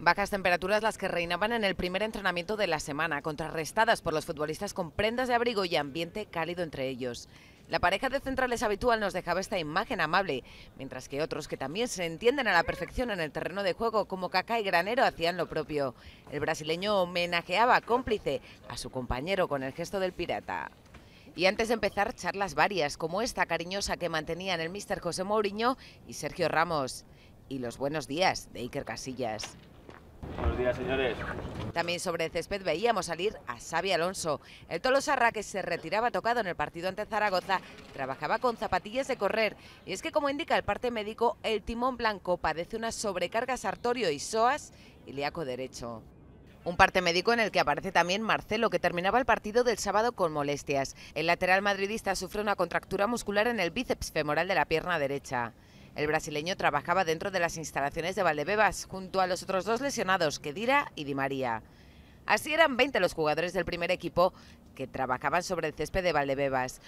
Bajas temperaturas las que reinaban en el primer entrenamiento de la semana, contrarrestadas por los futbolistas con prendas de abrigo y ambiente cálido entre ellos. La pareja de centrales habitual nos dejaba esta imagen amable, mientras que otros que también se entienden a la perfección en el terreno de juego, como Kaká y Granero, hacían lo propio. El brasileño homenajeaba cómplice a su compañero con el gesto del pirata. Y antes de empezar, charlas varias, como esta cariñosa que mantenían el mister José Mourinho y Sergio Ramos. Y los buenos días de Iker Casillas. Buenos días, señores. También sobre el césped veíamos salir a Xavi Alonso. El Tolosarra, que se retiraba tocado en el partido ante Zaragoza, trabajaba con zapatillas de correr. Y es que, como indica el parte médico, el timón blanco padece una sobrecarga sartorio y psoas ilíaco derecho. Un parte médico en el que aparece también Marcelo, que terminaba el partido del sábado con molestias. El lateral madridista sufre una contractura muscular en el bíceps femoral de la pierna derecha. El brasileño trabajaba dentro de las instalaciones de Valdebebas, junto a los otros dos lesionados, Kedira y Di María. Así eran 20 los jugadores del primer equipo que trabajaban sobre el césped de Valdebebas.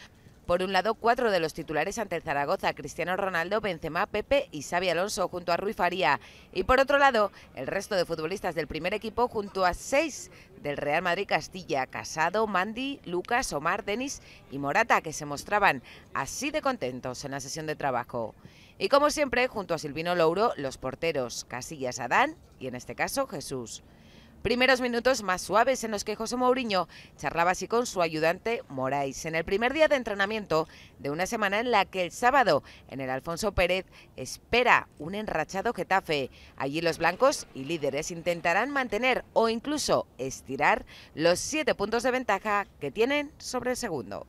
Por un lado, cuatro de los titulares ante el Zaragoza, Cristiano Ronaldo, Benzema, Pepe y Xavi Alonso junto a Rui Faría. Y por otro lado, el resto de futbolistas del primer equipo junto a seis del Real Madrid Castilla, Casado, Mandy, Lucas, Omar, Denis y Morata, que se mostraban así de contentos en la sesión de trabajo. Y como siempre, junto a Silvino Louro, los porteros Casillas Adán y en este caso Jesús. Primeros minutos más suaves en los que José Mourinho charlaba así con su ayudante Moraes en el primer día de entrenamiento de una semana en la que el sábado en el Alfonso Pérez espera un enrachado Getafe. Allí los blancos y líderes intentarán mantener o incluso estirar los siete puntos de ventaja que tienen sobre el segundo.